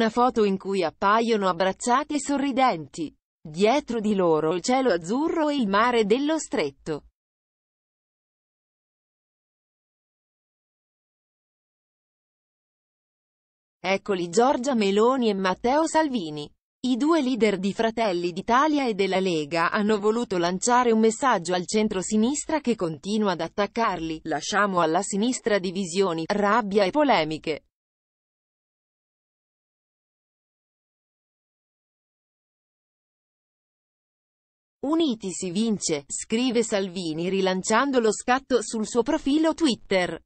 Una foto in cui appaiono abbracciati e sorridenti. Dietro di loro il cielo azzurro e il mare dello stretto. Eccoli Giorgia Meloni e Matteo Salvini. I due leader di Fratelli d'Italia e della Lega hanno voluto lanciare un messaggio al centro-sinistra che continua ad attaccarli. Lasciamo alla sinistra divisioni, rabbia e polemiche. Uniti si vince, scrive Salvini rilanciando lo scatto sul suo profilo Twitter.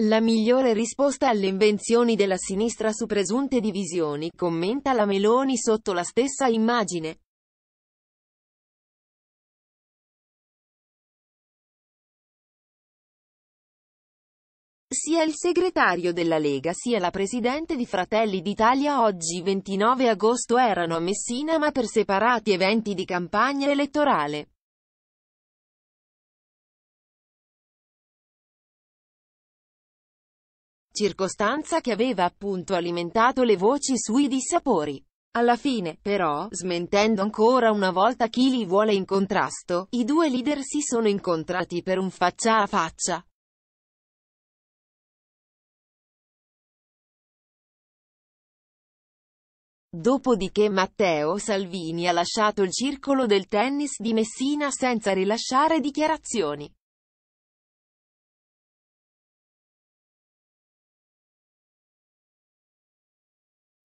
La migliore risposta alle invenzioni della sinistra su presunte divisioni, commenta la Meloni sotto la stessa immagine. Sia il segretario della Lega sia la presidente di Fratelli d'Italia oggi 29 agosto erano a Messina ma per separati eventi di campagna elettorale. Circostanza che aveva appunto alimentato le voci sui dissapori. Alla fine, però, smentendo ancora una volta chi li vuole in contrasto, i due leader si sono incontrati per un faccia a faccia. Dopodiché Matteo Salvini ha lasciato il circolo del tennis di Messina senza rilasciare dichiarazioni.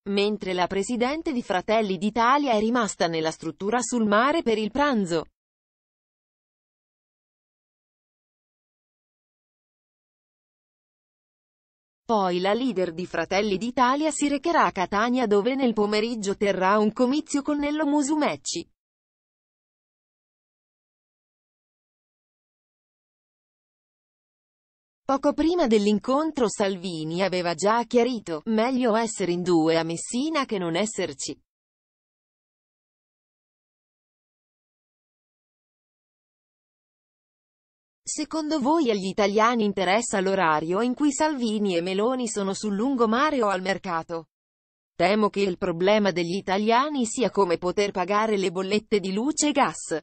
Mentre la presidente di Fratelli d'Italia è rimasta nella struttura sul mare per il pranzo. Poi la leader di Fratelli d'Italia si recherà a Catania dove nel pomeriggio terrà un comizio con Nello Musumeci. Poco prima dell'incontro Salvini aveva già chiarito, meglio essere in due a Messina che non esserci. Secondo voi agli italiani interessa l'orario in cui Salvini e Meloni sono sul lungomare o al mercato? Temo che il problema degli italiani sia come poter pagare le bollette di luce e gas.